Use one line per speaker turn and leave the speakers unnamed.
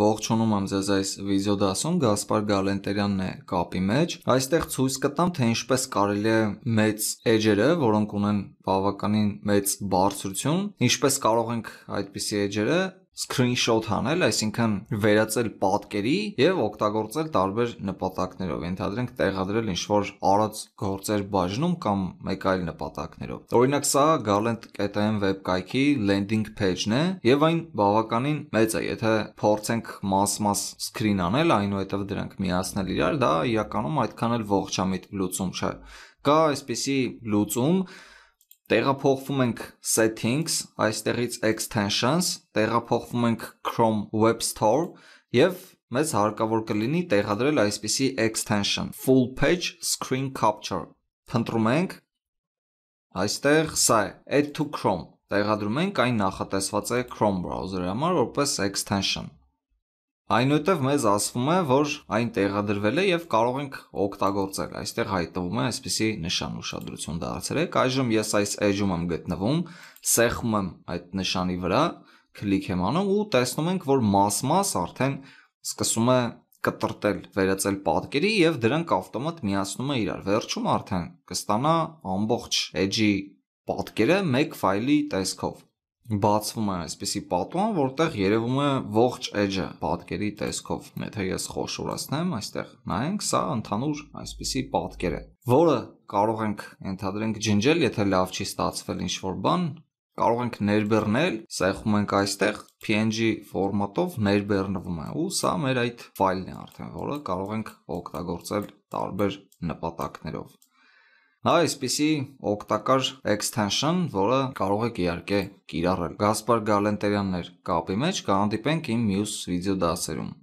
Ողջունում եմ ձեզ այս վիդեո դասում Գասպար Գալենտերյանն է կապի մեջ։ Այստեղ ցույց կտամ, թե ինչպես կարելի է մեծ edge-երը, որոնք ունեն բավականին մեծ բարձրություն, ինչպես կարող ենք այդպիսի edge-երը screenshot անել, այսինքն վերածել պատկերի եւ օգտագործել տարբեր նպատակներով։ Ենթադրենք տեղադրել ինչ-որ արած գործեր բաժնում կամ մեկ այլ նպատակներով։ Օրինակ սա garland.am վեբկայքի landing page-ն է եւ այն բավականին մեծ է, եթե փորձենք մաս-մաս screen անել, այնուհետեւ դրանք միացնել իրար, դա իրականում այդքան էլ ողջամիտ լուծում չէ։ Կա այսպիսի լուծում, տեղափոխվում ենք settings, այստեղից extensions, տեղափոխվում ենք Chrome Web Store եւ մեզ հարկավոր կլինի տեղադրել այսպիսի extension full page screen capture։ Փնտրում ենք այստեղ սա է add to Chrome։ Տեղադրում ենք այն նախատեսված է Chrome browser-ի համար որպես extension։ Այնուհետև մեզ ասվում է, որ այն տեղադրվել է եւ կարող ենք օգտագործել։ Այստեղ հայտնվում է այսպիսի նշան ուշադրություն դարձրեք։ Այժմ ես այս edge-ում եմ գտնվում, սեղմում եմ այդ նշանի վրա, քլիկ եմ անում ու տեսնում ենք, որ մաս-մաս արդեն սկսում է կտրտել, վերածել պատկերի եւ դրանք ավտոմատ միացնում է իրար։ Վերջում արդեն կստանա ամբողջ edge-ի պատկերը մեկ ֆայլի տեսքով բացվում է այսպիսի պատուան, որտեղ երևում է ողջ edge-ը պատկերի տեսքով։ Եթե ես խոշորացնեմ, այստեղ նայենք, սա ընդհանուր այսպիսի պատկեր է, որը կարող ենք ենթադրենք ջնջել, եթե լավ չի ստացվել ինչ-որ բան, կարող ենք ներբեռնել, սեղում ենք այստեղ PNG ֆորմատով ներբեռնվում է ու սա մեր այդ ֆայլն է արդեն, որը կարող ենք օգտագործել տարբեր նպատակներով։ Այսպիսի օգտակար էքսթենշն, որը կարող եք իհարկե կիրառել։ Գասպար Գալենտյանն էր կապի մեջ, կհանդիպենք իմ մյուս վիդեոդասերում։